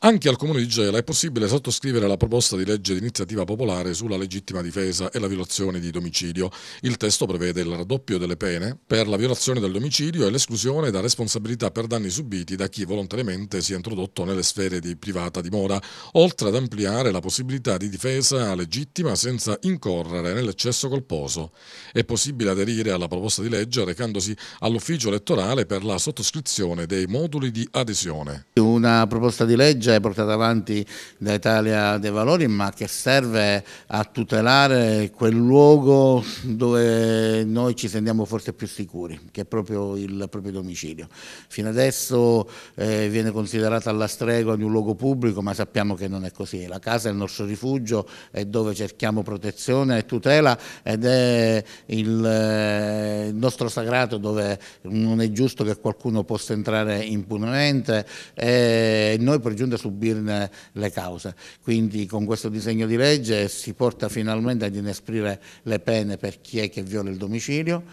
Anche al Comune di Gela è possibile sottoscrivere la proposta di legge d'iniziativa popolare sulla legittima difesa e la violazione di domicilio. Il testo prevede il raddoppio delle pene per la violazione del domicilio e l'esclusione da responsabilità per danni subiti da chi volontariamente si è introdotto nelle sfere di privata dimora, oltre ad ampliare la possibilità di difesa legittima senza incorrere nell'eccesso colposo. È possibile aderire alla proposta di legge recandosi all'ufficio elettorale per la sottoscrizione dei moduli di adesione. Una proposta di legge legge portata avanti da Italia dei Valori, ma che serve a tutelare quel luogo dove noi ci sentiamo forse più sicuri, che è proprio il proprio domicilio. Fino adesso eh, viene considerata alla stregua di un luogo pubblico, ma sappiamo che non è così. La casa è il nostro rifugio, è dove cerchiamo protezione e tutela ed è il, eh, il nostro sagrato dove non è giusto che qualcuno possa entrare impunemente e noi per giunta facendo subirne le cause. Quindi con questo disegno di legge si porta finalmente ad inesprire le pene per chi è che viola il domicilio,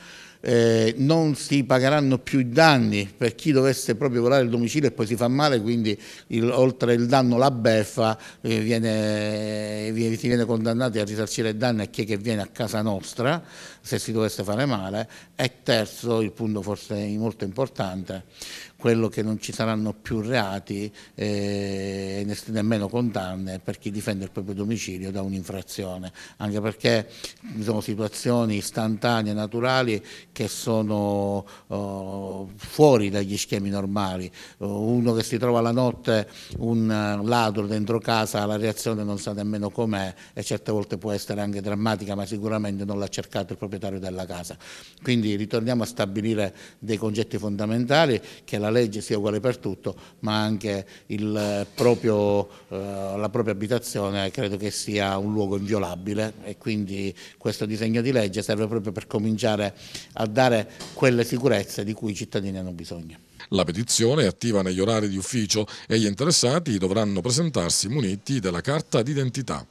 eh, non si pagheranno più i danni per chi dovesse proprio volare il domicilio e poi si fa male, quindi il, oltre il danno la beffa eh, viene, eh, viene, si viene condannati a risarcire il danno a chi è che viene a casa nostra se si dovesse fare male e terzo, il punto forse molto importante, quello che non ci saranno più reati e eh, nemmeno condanne per chi difende il proprio domicilio da un'infrazione, anche perché sono situazioni istantanee, naturali che sono uh, fuori dagli schemi normali. Uh, uno che si trova la notte un eh, ladro dentro casa, la reazione non sa nemmeno com'è e certe volte può essere anche drammatica, ma sicuramente non l'ha cercato il proprietario della casa. Quindi ritorniamo a stabilire dei concetti fondamentali, che la legge sia uguale per tutto, ma anche eh, proprio, eh, la propria abitazione credo che sia un luogo inviolabile e quindi questo disegno di legge serve proprio per cominciare a dare quelle sicurezze di cui i cittadini hanno bisogno. La petizione è attiva negli orari di ufficio e gli interessati dovranno presentarsi muniti della carta d'identità.